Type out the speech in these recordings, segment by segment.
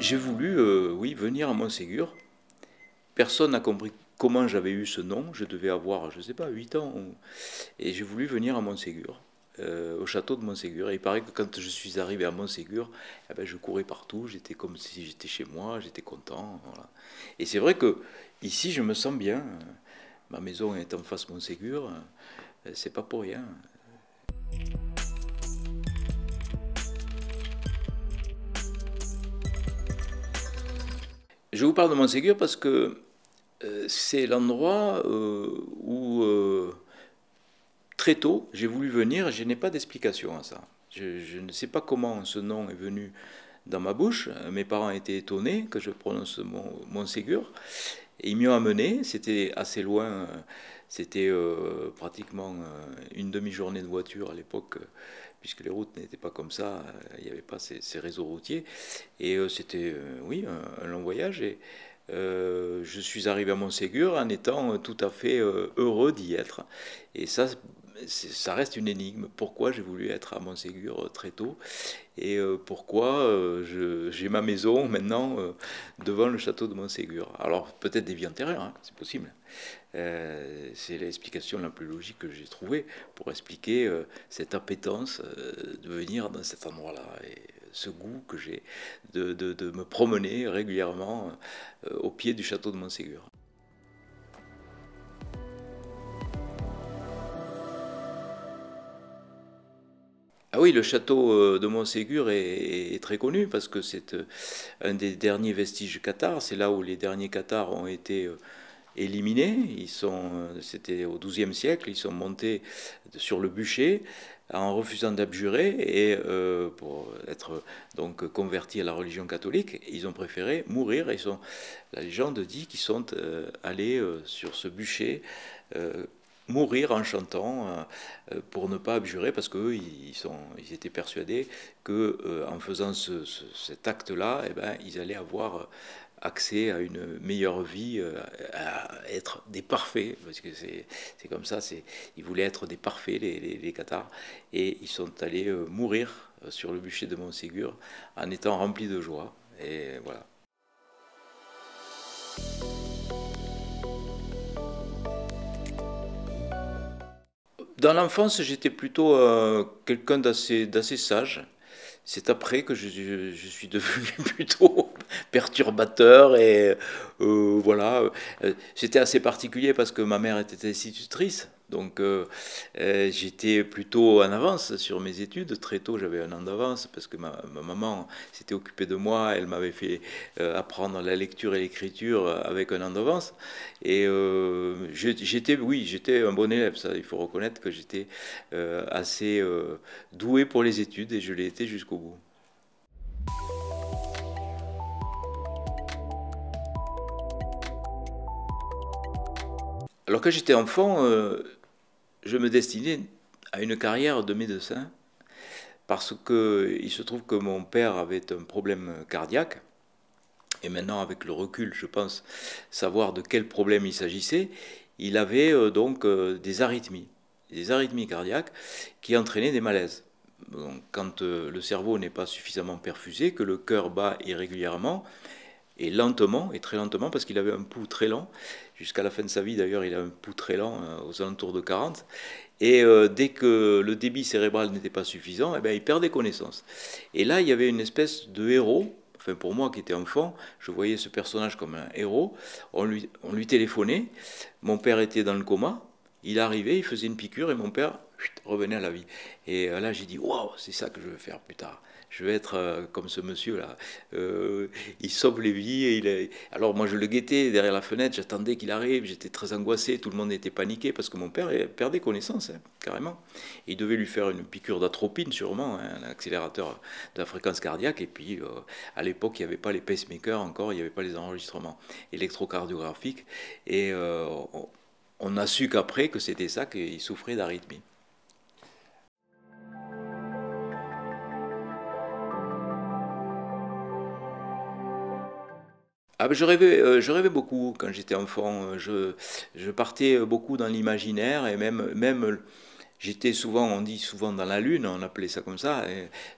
j'ai voulu, euh, oui, venir à Montségur. Personne n'a compris comment j'avais eu ce nom. Je devais avoir, je ne sais pas, 8 ans. Et j'ai voulu venir à Montségur, euh, au château de Montségur. Et il paraît que quand je suis arrivé à Montségur, eh ben, je courais partout. J'étais comme si j'étais chez moi, j'étais content. Voilà. Et c'est vrai que ici, je me sens bien. Ma maison est en face Montségur. Euh, c'est pas pour rien. Je vous parle de Monségur parce que euh, c'est l'endroit euh, où euh, très tôt j'ai voulu venir. Je n'ai pas d'explication à ça. Je, ne sais pas comment ce nom est venu dans ma bouche. Mes parents étaient étonnés que je prononce Monségur Et ils m'y ont amené. C'était assez loin. C'était pratiquement une demi-journée de voiture à l'époque puisque les routes n'étaient pas comme ça, euh, il n'y avait pas ces, réseaux routiers. Et euh, c'était, euh, oui, un, un, long voyage. Et je suis arrivé à Montségur en étant tout à fait heureux d'y être. Et ça, ça reste une énigme. Pourquoi j'ai voulu être à Montségur euh, très tôt et euh, pourquoi euh, j'ai ma maison maintenant devant le château de Montségur Alors peut-être des vies antérieures, hein, c'est possible. c'est l'explication la plus logique que j'ai trouvée pour expliquer cette appétence de venir dans cet endroit-là et ce goût que j'ai de, me promener régulièrement au pied du château de Montségur. Ah oui, le château euh, de Montségur est, est très connu parce que c'est euh, un des derniers vestiges cathares. C'est là où les derniers cathares ont été euh, éliminés. Ils sont, c'était au XIIe siècle, ils sont montés sur le bûcher en refusant d'abjurer et pour être donc convertis à la religion catholique, ils ont préféré mourir. Ils sont, la légende dit qu'ils sont allés sur ce bûcher mourir en chantant euh, euh, pour ne pas abjurer parce qu'eux, ils, sont, ils étaient persuadés que euh, en faisant ce, cet acte-là, et eh ben, ils allaient avoir accès à une meilleure vie, à être des parfaits, parce que c'est comme ça, ils voulaient être des parfaits, les, les, Qatars, et ils sont allés mourir sur le bûcher de Montségur en étant remplis de joie. Et voilà. Dans l'enfance, j'étais plutôt euh, quelqu'un d'assez sage. C'est après que je, suis devenu plutôt perturbateur et euh, voilà. Euh, c'était assez particulier parce que ma mère était institutrice donc euh, euh, j'étais plutôt en avance sur mes études. Très tôt, j'avais un an d'avance parce que ma, maman s'était occupée de moi. Elle m'avait fait euh, apprendre la lecture et l'écriture avec un an d'avance. Et j'étais, oui, j'étais un bon élève. Ça, il faut reconnaître que j'étais assez doué pour les études et je l'ai été jusqu'au bout. Alors quand j'étais enfant, je me destinais à une carrière de médecin parce que il se trouve que mon père avait un problème cardiaque. Et maintenant, avec le recul, je pense savoir de quel problème il s'agissait. Il avait euh, donc euh, des arythmies, des arythmies cardiaques qui entraînaient des malaises. quand euh, le cerveau n'est pas suffisamment perfusé, que le cœur bat irrégulièrement et lentement, et très lentement, parce qu'il avait un pouls très lent, Jusqu'à la fin de sa vie, d'ailleurs, il a un pouls très lent, euh, aux alentours de 40. Et euh, dès que le débit cérébral n'était pas suffisant, eh ben, il perdait connaissance. Et là, il y avait une espèce de héros. Enfin, pour moi qui était enfant, je voyais ce personnage comme un héros. On lui, téléphonait. Mon père était dans le coma. Il arrivait, il faisait une piqûre et mon père revenait à la vie. Et euh, là, j'ai dit, waouh, c'est ça que je veux faire plus tard je vais être euh, comme ce monsieur-là. Euh, il sauve les vies. Et il est... Alors moi, je le guettais derrière la fenêtre, j'attendais qu'il arrive, j'étais très angoissé, tout le monde était paniqué parce que mon père perdait connaissance, hein, carrément. Il devait lui faire une piqûre d'atropine, sûrement, hein, un accélérateur de la fréquence cardiaque. Et puis, euh, à l'époque, il n'y avait pas les pacemakers encore, il n'y avait pas les enregistrements électrocardiographiques. Et on a su qu'après que c'était ça qu'il souffrait d'arythmie. ah ben, je, rêvais, euh, je rêvais beaucoup quand j'étais enfant. Euh, je, je, partais beaucoup dans l'imaginaire et même, même J'étais souvent, on dit souvent dans la lune, on appelait ça comme ça.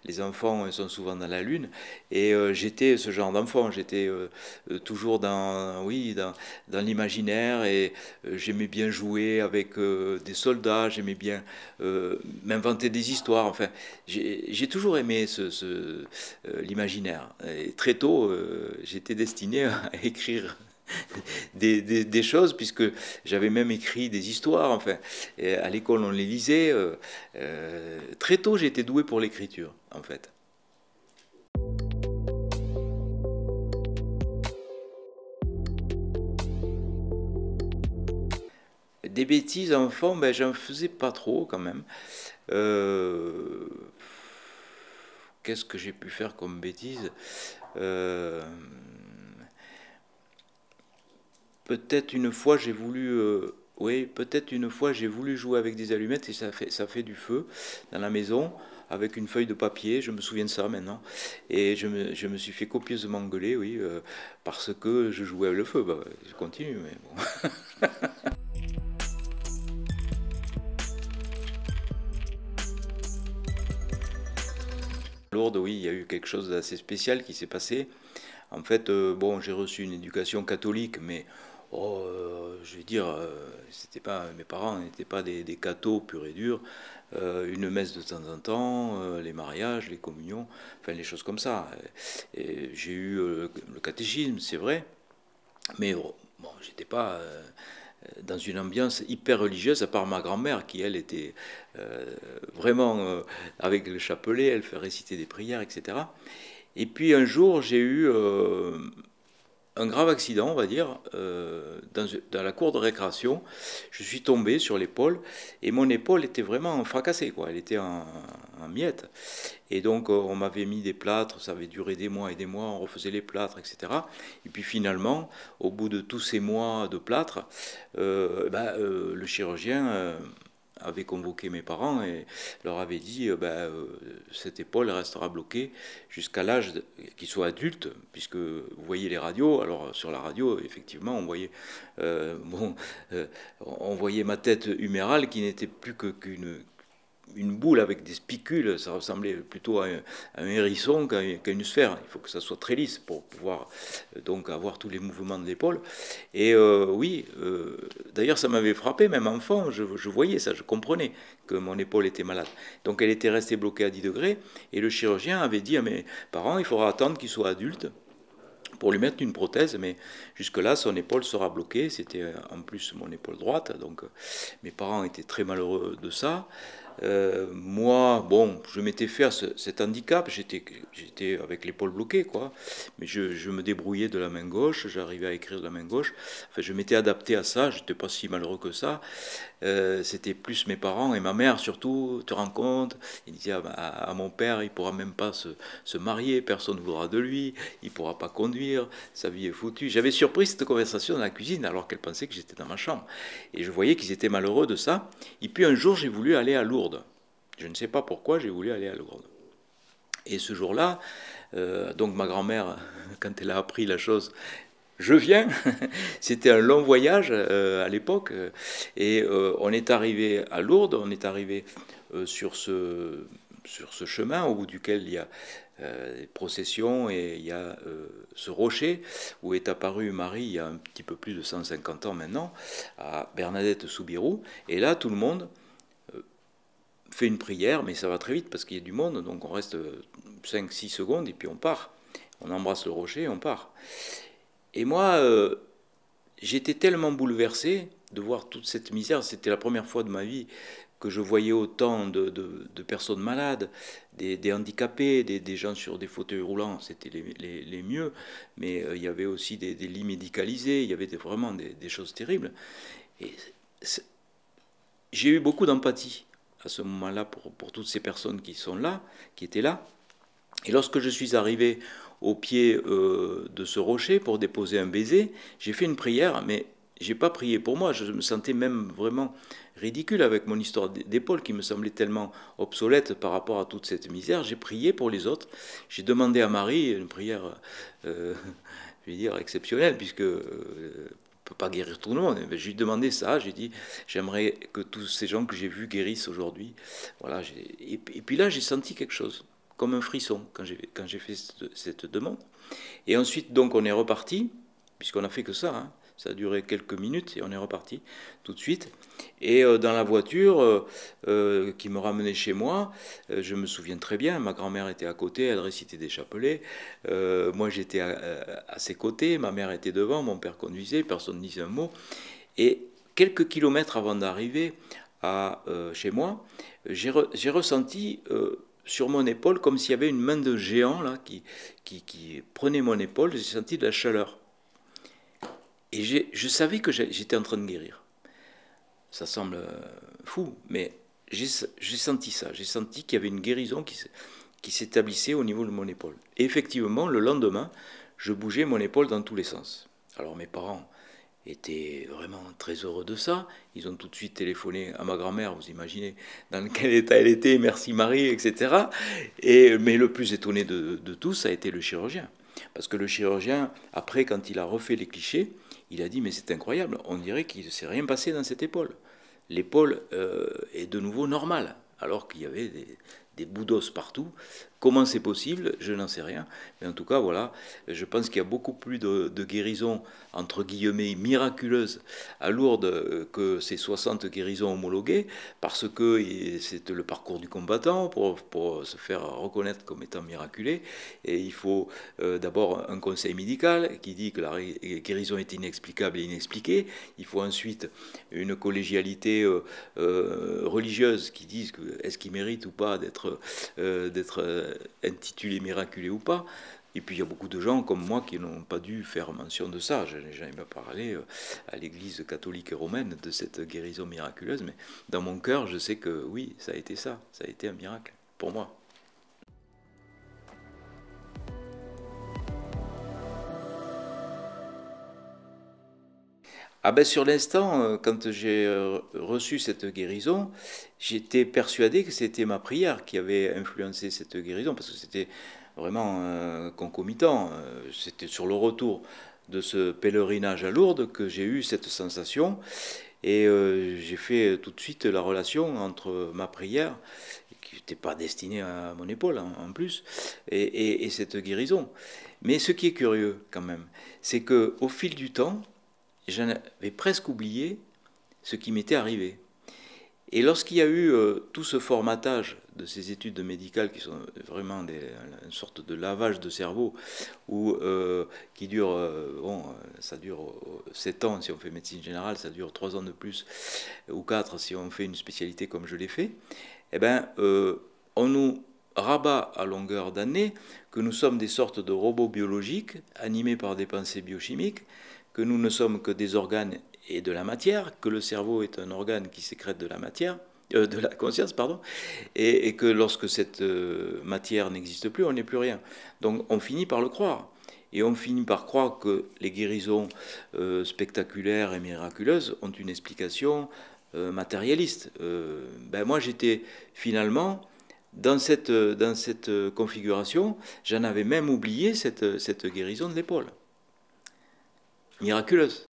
Les enfants sont souvent dans la lune, et euh, j'étais ce genre d'enfant. J'étais euh, euh, toujours dans, oui, dans, l'imaginaire, et j'aimais bien jouer avec des soldats. J'aimais bien m'inventer des histoires. Enfin, j'ai toujours aimé ce, l'imaginaire. Et très tôt, j'étais destiné à écrire. des, choses, puisque j'avais même écrit des histoires. Enfin, à l'école, on les lisait. Euh, euh, très tôt, j'étais doué pour l'écriture, en fait. Des bêtises enfant, je ben, j'en faisais pas trop quand même. Euh, qu'est-ce que j'ai pu faire comme bêtise peut-être une fois j'ai voulu euh, oui peut-être une fois j'ai voulu jouer avec des allumettes et ça fait ça fait du feu dans la maison avec une feuille de papier, je me souviens de ça maintenant. Et je me, je me suis fait copieusement gueuler, oui, euh, parce que je jouais avec le feu. Bah, je continue, mais bon. Lourdes, oui, il y a eu quelque chose d'assez spécial qui s'est passé. En fait, euh, bon, j'ai reçu une éducation catholique, mais Oh, euh, je vais dire, euh, c'était pas mes parents n'étaient pas des, des cathos purs et durs. Euh, une messe de temps en temps, les mariages, les communions, enfin les choses comme ça. j'ai eu le catéchisme, c'est vrai, mais oh, bon, j'étais pas dans une ambiance hyper religieuse, à part ma grand-mère qui, elle, était vraiment avec le chapelet, elle fait réciter des prières, etc. Et puis un jour, j'ai eu un grave accident, on va dire, euh, dans, la cour de récréation. Je suis tombé sur l'épaule et mon épaule était vraiment fracassée, quoi. Elle était en, miettes. Et donc, euh, on m'avait mis des plâtres, ça avait duré des mois et des mois, on refaisait les plâtres, etc. Et puis finalement, au bout de tous ces mois de plâtre, euh, bah, le chirurgien avait convoqué mes parents et leur avait dit ben, cette épaule restera bloquée jusqu'à l'âge qu'ils soient adultes, puisque vous voyez les radios. Alors sur la radio, effectivement, on voyait, euh, bon, on voyait ma tête humérale qui n'était plus que qu'une une boule avec des spicules, ça ressemblait plutôt à un, hérisson qu'à une sphère. Il faut que ça soit très lisse pour pouvoir euh, donc avoir tous les mouvements de l'épaule. Et euh, oui, euh, d'ailleurs ça m'avait frappé, même enfant, je, je, voyais ça, je comprenais que mon épaule était malade. Donc elle était restée bloquée à 10 degrés et le chirurgien avait dit à mes parents, il faudra attendre qu'il soit adulte pour lui mettre une prothèse, mais jusque-là, son épaule sera bloquée. C'était en plus mon épaule droite, donc mes parents étaient très malheureux de ça. Euh, moi, bon, je m'étais fait ce, cet handicap, j'étais, j'étais avec l'épaule bloquée, quoi, mais je, me débrouillais de la main gauche, j'arrivais à écrire de la main gauche, enfin, je m'étais adapté à ça, j'étais pas si malheureux que ça, euh, c'était plus mes parents et ma mère surtout, te rends compte, il disait ah, bah, à, mon père, il pourra même pas se, marier, personne ne voudra de lui, il pourra pas conduire, sa vie est foutue. J'avais surpris cette conversation dans la cuisine alors qu'elle pensait que j'étais dans ma chambre. Et je voyais qu'ils étaient malheureux de ça. Et puis un jour, j'ai voulu aller à Lourdes. Je ne sais pas pourquoi j'ai voulu aller à Lourdes. Et ce jour-là, euh, donc ma grand-mère, quand elle a appris la chose, je viens. C'était un long voyage euh, à l'époque. Euh, et euh, on est arrivé à Lourdes, on est arrivé sur, ce, sur ce chemin au bout duquel il y a des processions et il y a ce rocher où est apparue Marie il y a un petit peu plus de 150 ans maintenant, à Bernadette Soubirou. Et là, tout le monde fait une prière, mais ça va très vite parce qu'il y a du monde, donc on reste 5-6 secondes et puis on part. On embrasse le rocher et on part. Et moi, euh, j'étais tellement bouleversé de voir toute cette misère. C'était la première fois de ma vie que je voyais autant de, personnes malades, des, handicapés, des, gens sur des fauteuils roulants, c'était les, mieux, mais euh, il y avait aussi des, lits médicalisés, il y avait vraiment des, choses terribles. Et j'ai eu beaucoup d'empathie à ce moment-là pour, pour toutes ces personnes qui sont là, qui étaient là. Et lorsque je suis arrivé au pied euh, de ce rocher pour déposer un baiser. J'ai fait une prière, mais j'ai pas prié pour moi. Je me sentais même vraiment ridicule avec mon histoire d'épaule qui me semblait tellement obsolète par rapport à toute cette misère. J'ai prié pour les autres. J'ai demandé à Marie une prière, euh, je vais dire exceptionnelle, puisque ne euh, peut pas guérir tout le monde. J'ai demandé ça, j'ai dit, j'aimerais que tous ces gens que j'ai vus guérissent aujourd'hui. Voilà, et puis là, j'ai senti quelque chose comme un frisson quand j'ai fait cette, demande. Et ensuite, donc, on est reparti, puisqu'on a fait que ça, hein. ça a duré quelques minutes et on est reparti tout de suite. Et euh, dans la voiture euh, euh, qui me ramenait chez moi, je me souviens très bien, ma grand-mère était à côté, elle récitait des chapelets. moi, j'étais à, ses côtés, ma mère était devant, mon père conduisait, personne ne disait un mot. Et quelques kilomètres avant d'arriver à chez moi, j'ai ressenti sur mon épaule comme s'il y avait une main de géant là qui, qui, prenait mon épaule. J'ai senti de la chaleur. Et je savais que j'étais en train de guérir. Ça semble euh, fou, mais j'ai senti ça. J'ai senti qu'il y avait une guérison qui, qui s'établissait au niveau de mon épaule. Et effectivement, le lendemain, je bougeais mon épaule dans tous les sens. Alors mes parents étaient vraiment très heureux de ça. Ils ont tout de suite téléphoné à ma grand-mère, vous imaginez dans quel état elle était, merci Marie, etc. Et, mais le plus étonné de, tous, ça a été le chirurgien. Parce que le chirurgien, après, quand il a refait les clichés, il a dit, mais c'est incroyable, on dirait qu'il ne s'est rien passé dans cette épaule. L'épaule euh, est de nouveau normale, alors qu'il y avait des, des bouts d'os partout. Comment c'est possible Je n'en sais rien. Mais en tout cas, voilà, je pense qu'il y a beaucoup plus de, guérisons, entre guillemets, miraculeuses à Lourdes euh, que ces 60 guérisons homologuées, parce que c'est le parcours du combattant pour, se faire reconnaître comme étant miraculé. Et il faut euh, d'abord un conseil médical qui dit que la guérison est inexplicable et inexpliquée. Il faut ensuite une collégialité euh, religieuse qui dise est-ce qu'il mérite ou pas d'être d'être euh, intitulé miraculé ou pas. Et puis il y a beaucoup de gens comme moi qui n'ont pas dû faire mention de ça. Je n'ai jamais parlé euh, à l'Église catholique et romaine de cette guérison miraculeuse, mais dans mon cœur, je sais que oui, ça a été ça, ça a été un miracle pour moi. Ah ben, sur l'instant, euh, quand j'ai euh, reçu cette guérison, j'étais persuadé que c'était ma prière qui avait influencé cette guérison, parce que c'était vraiment euh, concomitant. C'était sur le retour de ce pèlerinage à Lourdes que j'ai eu cette sensation. Et j'ai fait tout de suite la relation entre ma prière, qui n'était pas destinée à mon épaule hein, en, plus, et, et cette guérison. Mais ce qui est curieux quand même, c'est que au fil du temps, j'avais presque oublié ce qui m'était arrivé. Et lorsqu'il y a eu euh, tout ce formatage de ces études médicales qui sont vraiment des, une sorte de lavage de cerveau, ou euh, qui dure, euh, bon, ça dure 7 ans si on fait médecine générale, ça dure 3 ans de plus, ou 4 si on fait une spécialité comme je l'ai fait, eh ben, on nous rabat à longueur d'année que nous sommes des sortes de robots biologiques animés par des pensées biochimiques nous ne sommes que des organes et de la matière, que le cerveau est un organe qui sécrète de la matière, euh, de la conscience, pardon, et, que lorsque cette euh, matière n'existe plus, on n'est plus rien. Donc on finit par le croire. Et on finit par croire que les guérisons euh, spectaculaires et miraculeuses ont une explication matérialiste. ben moi j'étais finalement dans cette, dans cette configuration, j'en avais même oublié cette, cette guérison de l'épaule miraculeuse.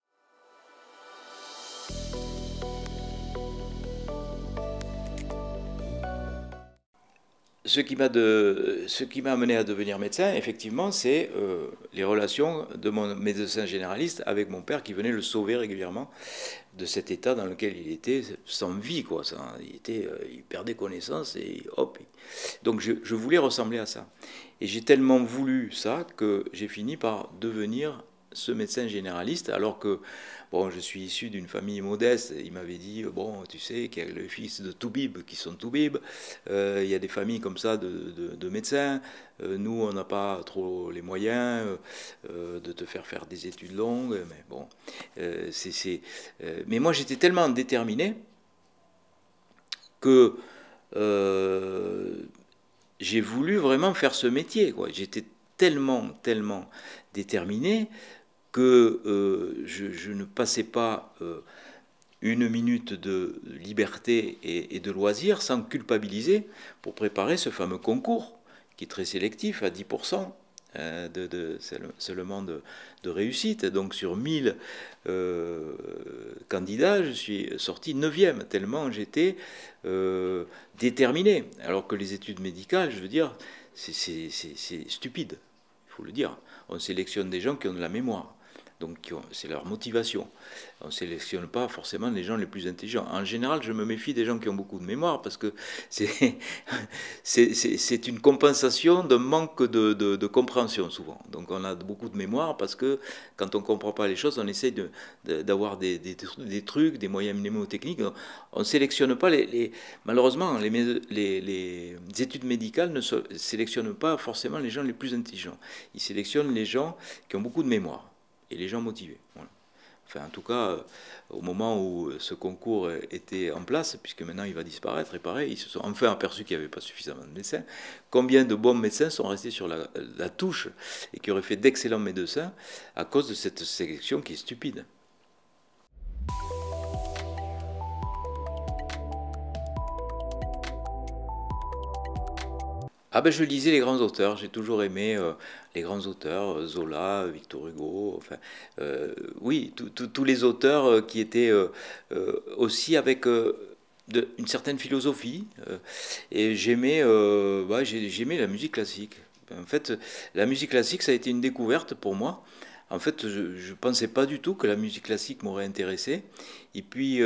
Ce qui, m'a de, ce qui m'a amené à devenir médecin, effectivement, c'est euh, les relations de mon médecin généraliste avec mon père qui venait le sauver régulièrement de cet état dans lequel il était sans vie. Quoi, il, était, euh, il perdait connaissance et hop. Donc je, je, voulais ressembler à ça. Et j'ai tellement voulu ça que j'ai fini par devenir ce médecin généraliste, alors que bon, je suis issu d'une famille modeste, il m'avait dit, euh, bon, tu sais, qu'il y a le fils de Toubib qui sont Toubib, euh, il y a des familles comme ça de, de, médecins, euh, nous, on n'a pas trop les moyens de te faire faire des études longues, mais bon, c'est... mais moi, j'étais tellement déterminé que j'ai voulu vraiment faire ce métier, quoi. J'étais tellement, tellement déterminé que euh, je, ne passais pas euh, une minute de liberté et, de loisir sans culpabiliser pour préparer ce fameux concours qui est très sélectif à 10%. Euh, de, seulement de, réussite. Donc sur 1000 candidats, je suis sorti 9e, tellement j'étais déterminé. Alors que les études médicales, je veux dire, c'est stupide, il faut le dire. On sélectionne des gens qui ont de la mémoire. Donc c'est leur motivation. On ne sélectionne pas forcément les gens les plus intelligents. En général, je me méfie des gens qui ont beaucoup de mémoire parce que c'est une compensation d'un manque de, de, compréhension souvent. Donc on a beaucoup de mémoire parce que quand on ne comprend pas les choses, on essaye d'avoir de, des, des, des, trucs, des moyens mnémotechniques. On sélectionne pas les... les malheureusement, les, les, les, études médicales ne sélectionnent pas forcément les gens les plus intelligents. Ils sélectionnent les gens qui ont beaucoup de mémoire et les gens motivés. Enfin, en tout cas, euh, au moment où euh, ce concours euh, était en place, puisque maintenant il va disparaître, et pareil, ils se sont enfin aperçus qu'il n'y avait pas suffisamment de médecins. Combien de bons médecins sont restés sur la, touche et qui auraient fait d'excellents médecins à cause de cette sélection qui est stupide Ah ben je lisais les grands auteurs, j'ai toujours aimé les grands auteurs, euh, Zola, Victor Hugo, enfin, euh, oui, tous les auteurs euh, qui étaient aussi avec une certaine philosophie. et j'aimais bah, j'aimais la musique classique. En fait, la musique classique, ça a été une découverte pour moi. En fait, je ne pensais pas du tout que la musique classique m'aurait intéressé. Et puis,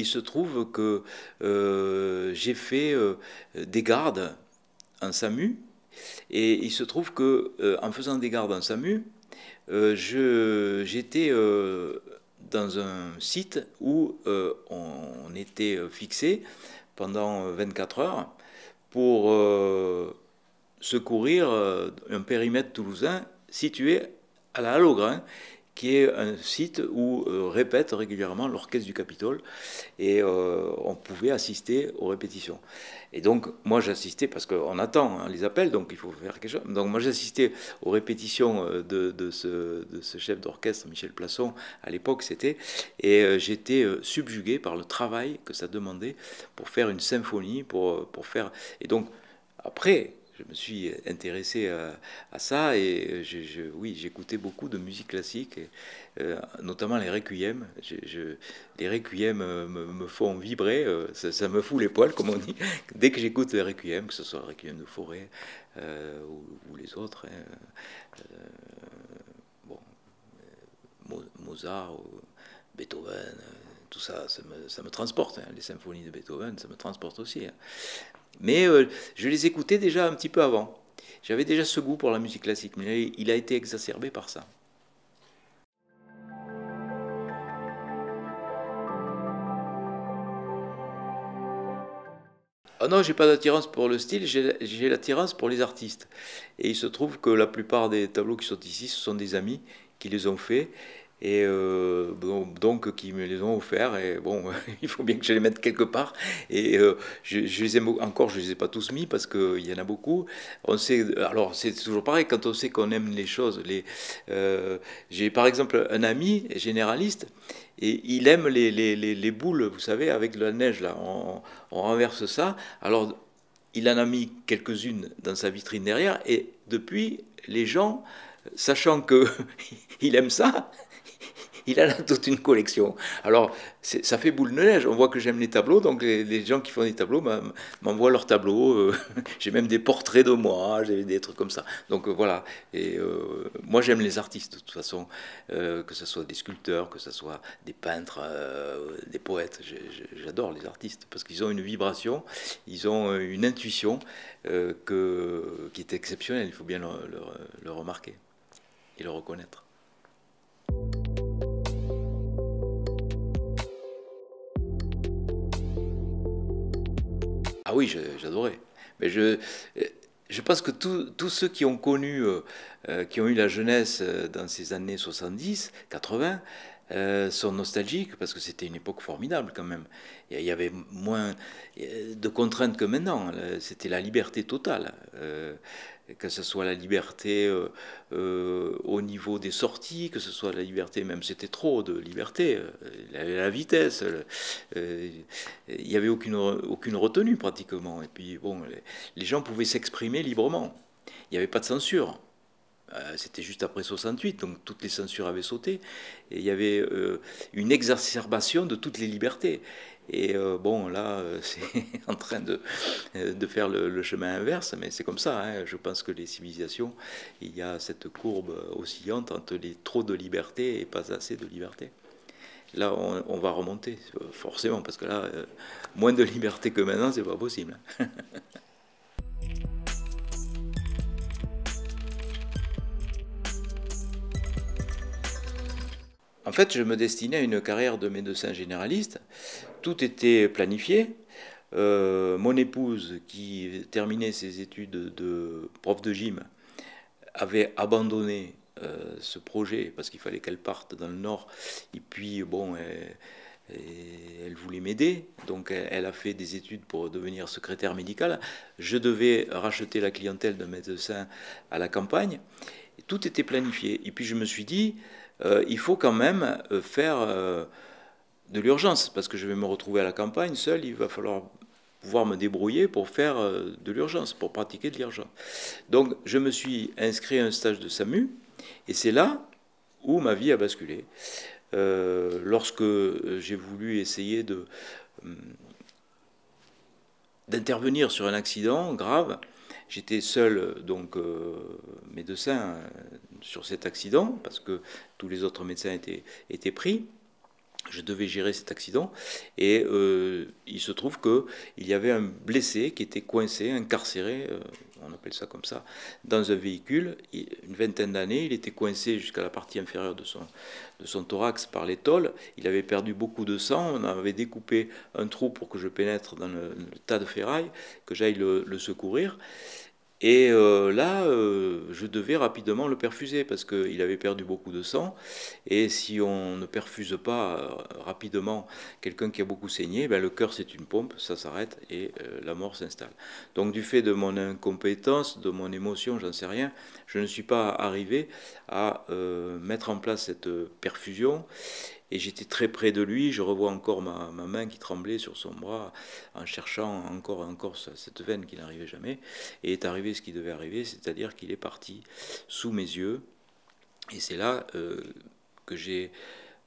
il se trouve que j'ai fait des gardes en SAMU et il se trouve que euh, en faisant des gardes en SAMU, euh, j'étais euh, dans un site où on, était fixé pendant 24 heures pour secourir un périmètre toulousain situé à la Halograin qui est un site où euh, répète régulièrement l'orchestre du Capitole et euh, on pouvait assister aux répétitions. Et donc moi j'assistais parce qu'on attend hein, les appels, donc il faut faire quelque chose. Donc moi j'assistais aux répétitions euh, de, ce, de ce, chef d'orchestre, Michel Plasson, à l'époque c'était, et j'étais subjugué par le travail que ça demandait pour faire une symphonie, pour, pour faire... Et donc après, je me suis euh, intéressé euh, à, ça et euh, oui, j'écoutais beaucoup de musique classique, notamment les réquiem Je, les requiem me, font vibrer, ça, me fout les poils, comme on dit. Dès que j'écoute les requiems, que ce soit les requiem de forêt ou, les autres, hein, Mozart Beethoven tout ça, ça me, transporte. Hein. Les symphonies de Beethoven, ça me transporte aussi. Hein. Mais euh, je les écoutais déjà un petit peu avant. J'avais déjà ce goût pour la musique classique, mais il a été exacerbé par ça. Oh non, j'ai pas d'attirance pour le style, j'ai l'attirance pour les artistes. Et il se trouve que la plupart des tableaux qui sont ici, ce sont des amis qui les ont faits et euh, donc qui me les ont offerts et bon il faut bien que je les mette quelque part et euh, je, je, les ai encore je les ai pas tous mis parce qu'il y en a beaucoup on sait alors c'est toujours pareil quand on sait qu'on aime les choses les euh, j'ai par exemple un ami généraliste et il aime les, les, les, boules vous savez avec la neige là on, on renverse ça alors il en a mis quelques-unes dans sa vitrine derrière et depuis les gens sachant que il aime ça il a toute une collection. Alors, ça fait boule de neige. On voit que j'aime les tableaux, donc les, gens qui font des tableaux m'envoient leurs tableaux. Euh, j'ai même des portraits de moi, j'ai des trucs comme ça. Donc euh, voilà. Et euh, moi, j'aime les artistes, de toute façon, que ce soit des sculpteurs, que ce soit des peintres, des poètes. J'adore les artistes parce qu'ils ont une vibration, ils ont une intuition que, qui est exceptionnelle. Il faut bien le remarquer et le reconnaître. oui, j'adorais. Mais je, je pense que tous ceux qui ont connu, euh, euh, qui ont eu la jeunesse euh, dans ces années 70, 80, sont nostalgiques parce que c'était une époque formidable quand même. Il y avait moins de contraintes que maintenant. C'était la liberté totale que ce soit la liberté euh, euh, au niveau des sorties, que ce soit la liberté, même c'était trop de liberté, euh, la, vitesse, il n'y avait aucune, aucune retenue pratiquement. Et puis bon, les, gens pouvaient s'exprimer librement, il n'y avait pas de censure. C'était juste après 68, donc toutes les censures avaient sauté. Et il y avait une exacerbation de toutes les libertés. Et euh, bon, là, euh, c'est en train de, euh, de faire le, chemin inverse, mais c'est comme ça. Hein. Je pense que les civilisations, il y a cette courbe oscillante entre les trop de liberté et pas assez de liberté. Là, on, va remonter, forcément, parce que là, moins de liberté que maintenant, c'est pas possible. En fait, je me destinais à une carrière de médecin généraliste, tout était planifié. Euh, mon épouse, qui terminait ses études de prof de gym, avait abandonné euh, ce projet parce qu'il fallait qu'elle parte dans le nord. Et puis, bon, elle, voulait m'aider. Donc, elle a fait des études pour devenir secrétaire médicale. Je devais racheter la clientèle d'un médecin à la campagne. Tout était planifié. Et puis, je me suis dit, euh, il faut quand même faire de l'urgence, parce que je vais me retrouver à la campagne seul, il va falloir pouvoir me débrouiller pour faire euh, de l'urgence, pour pratiquer de l'urgence. Donc je me suis inscrit à un stage de SAMU, et c'est là où ma vie a basculé. Euh, lorsque euh, j'ai voulu essayer de hum, d'intervenir sur un accident grave, j'étais seul donc médecin sur cet accident parce que tous les autres médecins étaient, étaient pris je devais gérer cet accident et euh, il se trouve qu'il y avait un blessé qui était coincé, incarcéré, euh, on appelle ça comme ça, dans un véhicule. une vingtaine d'années, il était coincé jusqu'à la partie inférieure de son, de son thorax par l'étole. Il avait perdu beaucoup de sang. On avait découpé un trou pour que je pénètre dans le, tas de ferraille, que j'aille le secourir. Et euh, là, euh, je devais rapidement le perfuser parce qu'il avait perdu beaucoup de sang. Et si on ne perfuse pas euh, rapidement quelqu'un qui a beaucoup saigné, ben le cœur c'est une pompe, ça s'arrête et la mort s'installe. Donc du fait de mon incompétence, de mon émotion, j'en sais rien, je ne suis pas arrivé à mettre en place cette perfusion et j'étais très près de lui. Je revois encore ma, main qui tremblait sur son bras en cherchant encore et encore cette veine qui n'arrivait jamais. Et est arrivé ce qui devait arriver, c'est-à-dire qu'il est parti sous mes yeux. Et c'est là euh, que j'ai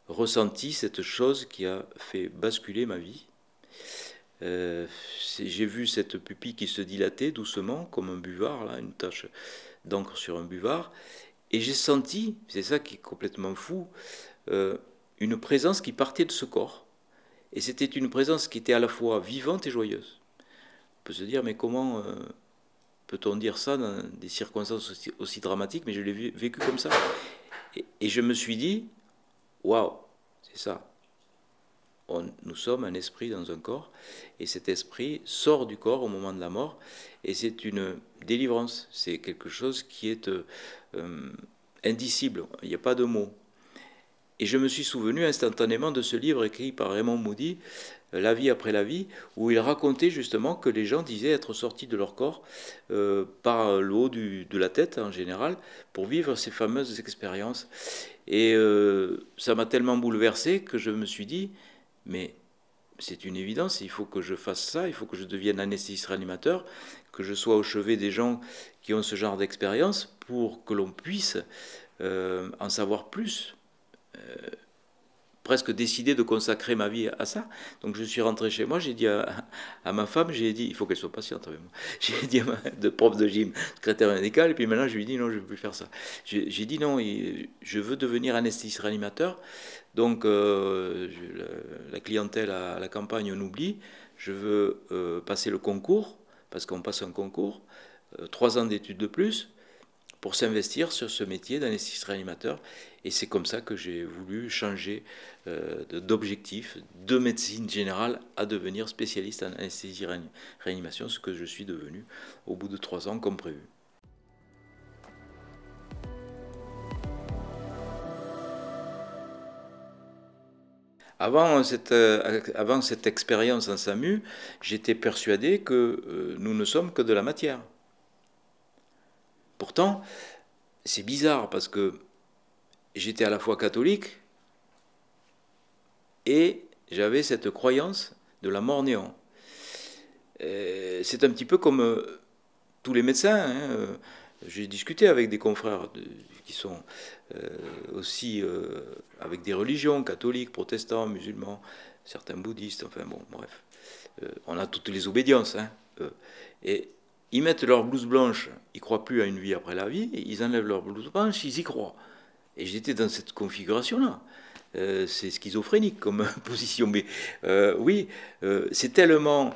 ressenti cette chose qui a fait basculer ma vie. Euh, j'ai vu cette pupille qui se dilatait doucement, comme un buvard, là, une tache d'encre sur un buvard. Et j'ai senti, c'est ça qui est complètement fou, euh, une présence qui partait de ce corps. Et c'était une présence qui était à la fois vivante et joyeuse. On peut se dire, mais comment euh, peut-on dire ça dans des circonstances aussi, dramatiques Mais je l'ai vécu comme ça. Et, je me suis dit, waouh, c'est ça. On, nous sommes un esprit dans un corps, et cet esprit sort du corps au moment de la mort, et c'est une délivrance, c'est quelque chose qui est euh, euh, indicible, il n'y a pas de mots, et je me suis souvenu instantanément de ce livre écrit par Raymond Moody, euh, La vie après la vie, où il racontait justement que les gens disaient être sortis de leur corps euh, par le haut de la tête en général pour vivre ces fameuses expériences. Et euh, ça m'a tellement bouleversé que je me suis dit, mais c'est une évidence, il faut que je fasse ça, il faut que je devienne anesthésiste réanimateur, que je sois au chevet des gens qui ont ce genre d'expérience pour que l'on puisse en savoir plus euh, presque décidé de consacrer ma vie à ça. Donc je suis rentré chez moi, j'ai dit à, ma femme, j'ai dit, il faut qu'elle soit patiente avec moi, j'ai dit à ma de prof de gym, secrétaire médical, et puis maintenant je lui ai dit non, je ne veux plus faire ça. J'ai dit non, je veux devenir anesthésiste réanimateur, donc euh, la, clientèle à, la campagne, on oublie, je veux euh, passer le concours, parce qu'on passe un concours, trois ans d'études de plus, pour s'investir sur ce métier d'anesthésiste réanimateur. Et c'est comme ça que j'ai voulu changer euh, d'objectif de médecine générale à devenir spécialiste en anesthésie réanimation, ce que je suis devenu au bout de trois ans comme prévu. Avant cette, euh, avant cette expérience en SAMU, j'étais persuadé que euh, nous ne sommes que de la matière. Pourtant, c'est bizarre parce que j'étais à la fois catholique et j'avais cette croyance de la mort néant. Euh, c'est un petit peu comme euh, tous les médecins. Hein, euh, j'ai discuté avec des confrères qui sont aussi avec des religions, catholiques, protestants, musulmans, certains bouddhistes, enfin bon, bref. on a toutes les obédiences. Hein, et ils mettent leur blouse blanche, ils croient plus à une vie après la vie, ils enlèvent leur blouse blanche, ils y croient. Et j'étais dans cette configuration-là. Euh, c'est schizophrénique comme position, mais euh, oui, euh, c'est tellement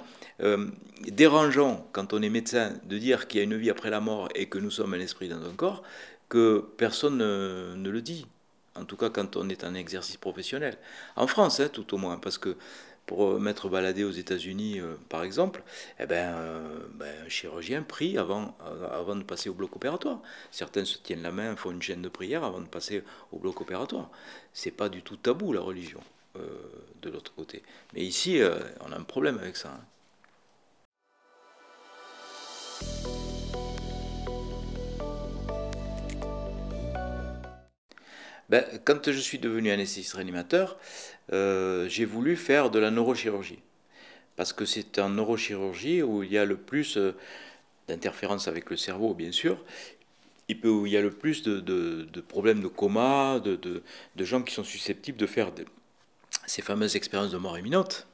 dérangeant quand on est médecin de dire qu'il y a une vie après la mort et que nous sommes un esprit dans un corps que personne ne, le dit. En tout cas, quand on est en exercice professionnel. En France, hein, tout au moins, parce que pour euh, mettre baladé aux États-Unis, euh, par exemple, eh ben, euh, ben, un chirurgien prie avant, avant de passer au bloc opératoire. Certains se tiennent la main, font une chaîne de prière avant de passer au bloc opératoire. C'est pas du tout tabou la religion de l'autre côté. Mais ici, on a un problème avec ça. Hein. Ben, quand je suis devenu anesthésiste réanimateur, euh, j'ai voulu faire de la neurochirurgie. Parce que c'est en neurochirurgie où il y a le plus euh, d'interférences avec le cerveau, bien sûr, où il y a le plus de, problèmes de coma, de, gens qui sont susceptibles de faire ces fameuses expériences de mort imminente,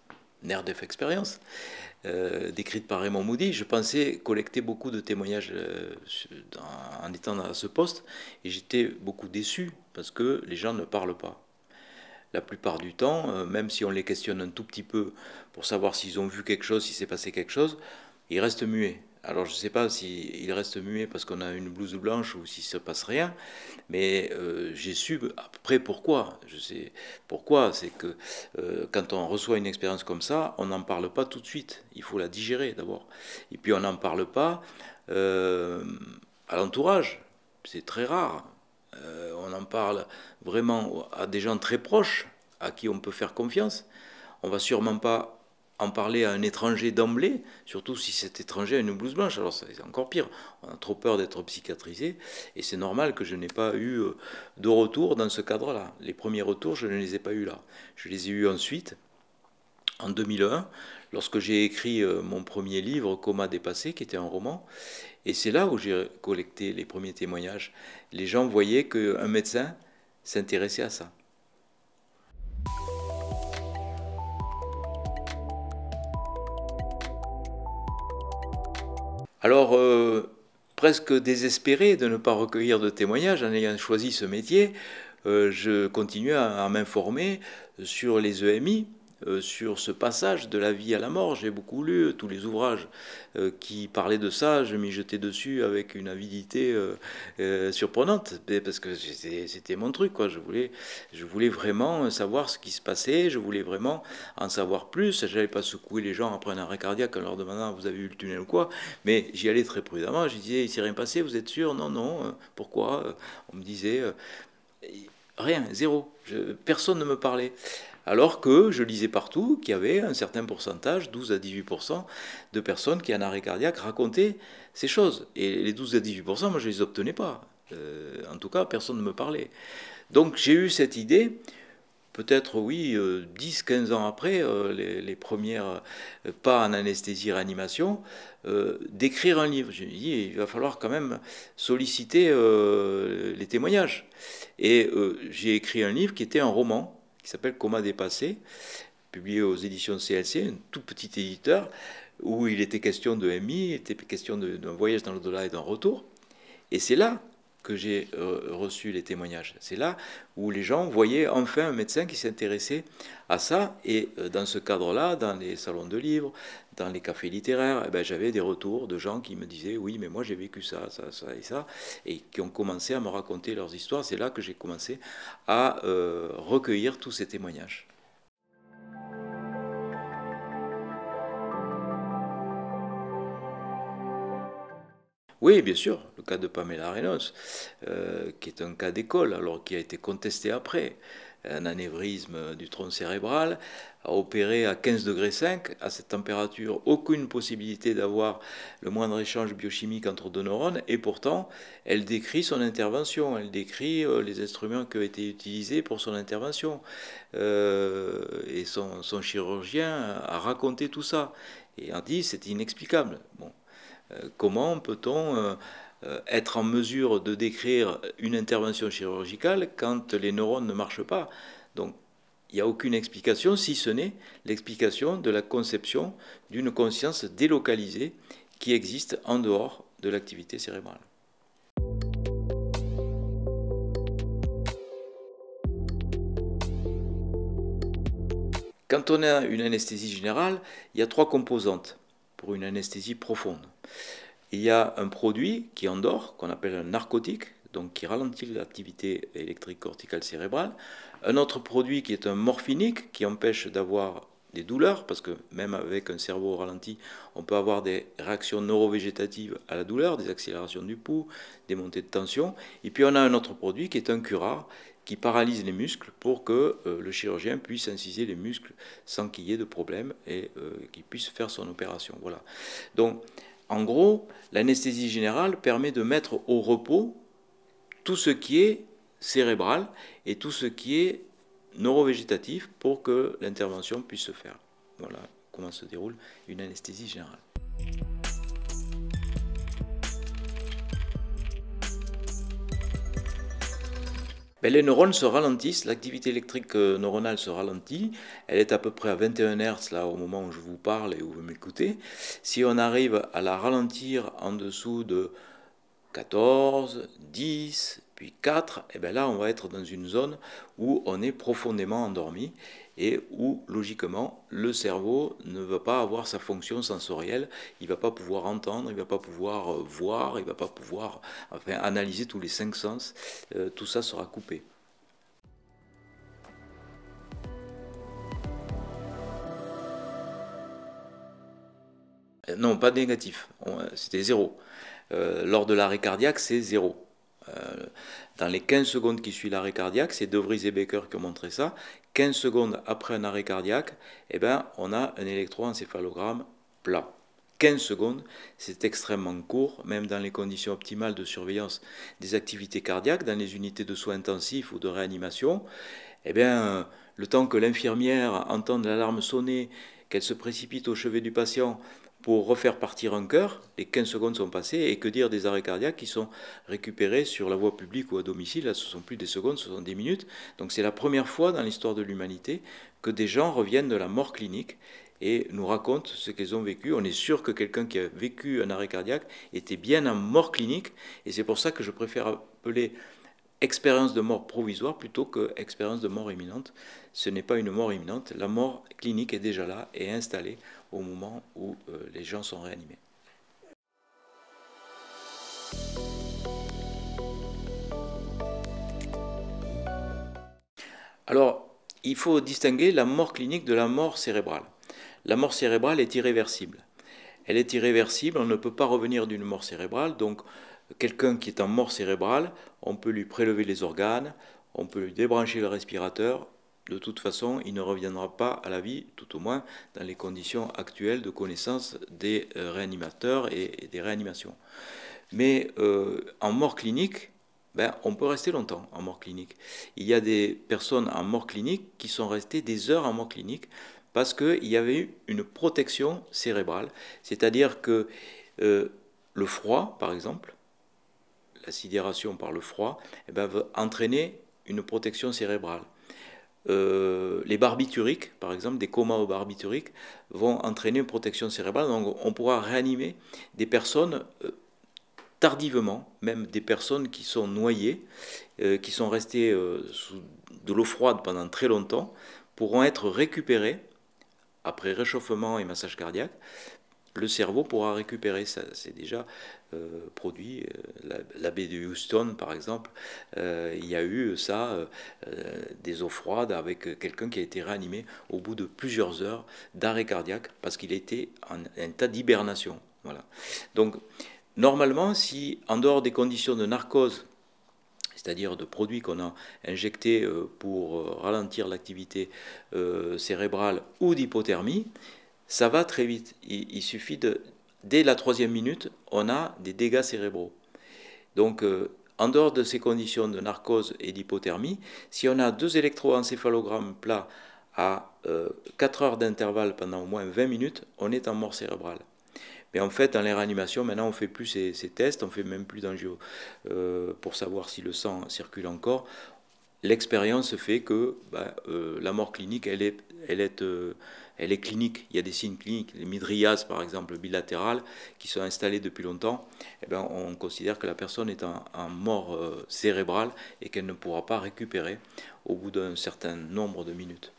nerf expérience, euh, décrite par Raymond Moody. Je pensais collecter beaucoup de témoignages en étant à ce poste, et j'étais beaucoup déçu parce que les gens ne parlent pas. La plupart du temps, euh, même si on les questionne un tout petit peu pour savoir s'ils ont vu quelque chose, s'il s'est passé quelque chose, ils restent muets. Alors je ne sais pas s'ils restent muets parce qu'on a une blouse blanche ou s'il se passe rien, mais euh, j'ai su après pourquoi. Je sais pourquoi, c'est que euh, quand on reçoit une expérience comme ça, on n'en parle pas tout de suite. Il faut la digérer d'abord. Et puis on n'en parle pas à l'entourage. C'est très rare. Euh, on en parle vraiment à des gens très proches, à qui on peut faire confiance. On va sûrement pas en parler à un étranger d'emblée, surtout si cet étranger a une blouse blanche. Alors c'est encore pire, on a trop peur d'être psychiatrisé, et c'est normal que je n'ai pas eu euh, de retour dans ce cadre-là. Les premiers retours, je ne les ai pas eus là. Je les ai eus ensuite, en 2001, lorsque j'ai écrit euh, mon premier livre, Coma dépassé, qui était un roman. Et c'est là où j'ai collecté les premiers témoignages. Les gens voyaient qu'un médecin s'intéressait à ça. Alors, euh, presque désespéré de ne pas recueillir de témoignages en ayant choisi ce métier, euh, je continuais à m'informer sur les EMI, euh, sur ce passage de la vie à la mort. J'ai beaucoup lu euh, tous les ouvrages euh, qui parlaient de ça. Je m'y jetais dessus avec une avidité surprenante parce que c'était mon truc. Quoi. Je, voulais, je voulais vraiment savoir ce qui se passait. Je voulais vraiment en savoir plus. Je n'allais pas secouer les gens après un arrêt cardiaque en leur demandant vous avez eu le tunnel ou quoi. Mais j'y allais très prudemment. Je disais il s'est rien passé, vous êtes sûr Non, non. Pourquoi On me disait rien, zéro. personne ne me parlait alors que je lisais partout qu'il y avait un certain pourcentage, 12 à 18% de personnes qui en arrêt cardiaque racontaient ces choses. Et les 12 à 18%, moi je ne les obtenais pas. Euh, en tout cas, personne ne me parlait. Donc j'ai eu cette idée peut-être, oui, 10-15 euh, ans après, euh, les, les, premières pas en anesthésie-réanimation, d'écrire un livre. Je me il va falloir quand même solliciter les témoignages. Et j'ai écrit un livre qui était un roman, qui s'appelle Comment dépasser, publié aux éditions CLC, un tout petit éditeur, où il était question de MI, il était question d'un voyage dans le dollar et d'un retour. Et c'est là que j'ai euh, reçu les témoignages. C'est là où les gens voyaient enfin un médecin qui s'intéressait à ça. Et euh, dans ce cadre-là, dans les salons de livres, dans les cafés littéraires, eh ben, j'avais des retours de gens qui me disaient Oui, mais moi j'ai vécu ça, ça, ça et ça, et qui ont commencé à me raconter leurs histoires. C'est là que j'ai commencé à euh, recueillir tous ces témoignages. Oui, bien sûr, le cas de Pamela Reynolds, euh, qui est un cas d'école, alors qui a été contesté après. Un anévrisme du tronc cérébral, a opéré à 15 degrés 5, à cette température, aucune possibilité d'avoir le moindre échange biochimique entre deux neurones, et pourtant, elle décrit son intervention, elle décrit euh, les instruments qui ont été utilisés pour son intervention. Euh, et son, chirurgien a raconté tout ça, et a dit c'est inexplicable. Bon. Euh, comment peut-on euh, être en mesure de décrire une intervention chirurgicale quand les neurones ne marchent pas Donc, il n'y a aucune explication, si ce n'est l'explication de la conception d'une conscience délocalisée qui existe en dehors de l'activité cérébrale. Quand on a une anesthésie générale, il y a trois composantes pour une anesthésie profonde. Il y a un produit qui endort, qu'on appelle un narcotique, donc qui ralentit l'activité électrique corticale cérébrale. Un autre produit qui est un morphinique, qui empêche d'avoir des douleurs, parce que même avec un cerveau ralenti, on peut avoir des réactions neurovégétatives à la douleur, des accélérations du pouls, des montées de tension. Et puis on a un autre produit qui est un curare, qui paralyse les muscles pour que euh, le chirurgien puisse inciser les muscles sans qu'il y ait de problème et euh, qu'il puisse faire son opération. Voilà. Donc, en gros, l'anesthésie générale permet de mettre au repos tout ce qui est cérébral et tout ce qui est neurovégétatif pour que l'intervention puisse se faire. Voilà comment se déroule une anesthésie générale. Ben, les neurones se ralentissent, l'activité électrique euh, neuronale se ralentit. Elle est à peu près à 21 Hz là, au moment où je vous parle et où vous m'écoutez. Si on arrive à la ralentir en dessous de 14, 10, puis 4, et bien là, on va être dans une zone où on est profondément endormi et où, logiquement, le cerveau ne va pas avoir sa fonction sensorielle, il ne va pas pouvoir entendre, il ne va pas pouvoir euh, voir, il ne va pas pouvoir enfin, analyser tous les cinq sens, euh, tout ça sera coupé. Euh, non, pas négatif, c'était zéro. lors de l'arrêt cardiaque, c'est zéro. Euh, dans les 15 secondes qui suivent l'arrêt cardiaque, c'est De Vries et Baker qui ont montré ça, 15 secondes après un arrêt cardiaque, eh ben, on a un électroencéphalogramme plat. 15 secondes, c'est extrêmement court, même dans les conditions optimales de surveillance des activités cardiaques, dans les unités de soins intensifs ou de réanimation. Eh bien, le temps que l'infirmière entende l'alarme sonner, qu'elle se précipite au chevet du patient pour refaire partir un cœur, les 15 secondes sont passées, et que dire des arrêts cardiaques qui sont récupérés sur la voie publique ou à domicile, là ce sont plus des secondes, ce sont des minutes. Donc c'est la première fois dans l'histoire de l'humanité que des gens reviennent de la mort clinique et nous racontent ce qu'ils ont vécu. On est sûr que quelqu'un qui a vécu un arrêt cardiaque était bien en mort clinique, et c'est pour ça que je préfère appeler expérience de mort provisoire plutôt que expérience de mort imminente. Ce n'est pas une mort imminente, la mort clinique est déjà là et installée moment où euh, les gens sont réanimés. Alors, il faut distinguer la mort clinique de la mort cérébrale. La mort cérébrale est irréversible. Elle est irréversible, on ne peut pas revenir d'une mort cérébrale, donc quelqu'un qui est en mort cérébrale, on peut lui prélever les organes, on peut lui débrancher le respirateur, de toute façon, il ne reviendra pas à la vie, tout au moins dans les conditions actuelles de connaissance des euh, réanimateurs et, des réanimations. Mais euh, en mort clinique, ben, on peut rester longtemps en mort clinique. Il y a des personnes en mort clinique qui sont restées des heures en mort clinique parce qu'il y avait eu une protection cérébrale. C'est-à-dire que euh, le froid, par exemple, la sidération par le froid, eh ben, va entraîner une protection cérébrale. Euh, les barbituriques, par exemple, des comas aux barbituriques, vont entraîner une protection cérébrale. Donc on pourra réanimer des personnes euh, tardivement, même des personnes qui sont noyées, euh, qui sont restées sous de l'eau froide pendant très longtemps, pourront être récupérées après réchauffement et massage cardiaque le cerveau pourra récupérer ça. C'est déjà euh, produit. Euh, la la de Houston, par exemple, euh, il y a eu ça, des eaux froides avec quelqu'un qui a été réanimé au bout de plusieurs heures d'arrêt cardiaque parce qu'il était en un d'hibernation. Voilà. Donc, normalement, si en dehors des conditions de narcose, c'est-à-dire de produits qu'on a injectés pour ralentir l'activité cérébrale ou d'hypothermie, ça va très vite. Il, suffit de... Dès la troisième minute, on a des dégâts cérébraux. Donc, euh, en dehors de ces conditions de narcose et d'hypothermie, si on a deux électroencéphalogrammes plats à 4 euh, heures d'intervalle pendant au moins 20 minutes, on est en mort cérébrale. Mais en fait, dans les réanimations, maintenant, on ne fait plus ces, tests, on ne fait même plus d'angio euh, pour savoir si le sang circule encore l'expérience fait que bah, euh, la mort clinique, elle est, euh, elle, est, clinique. Il y a des signes cliniques, les midriases par exemple bilatérales, qui sont installées depuis longtemps. Eh ben, on considère que la personne est en, mort euh, cérébrale et qu'elle ne pourra pas récupérer au bout d'un certain nombre de minutes.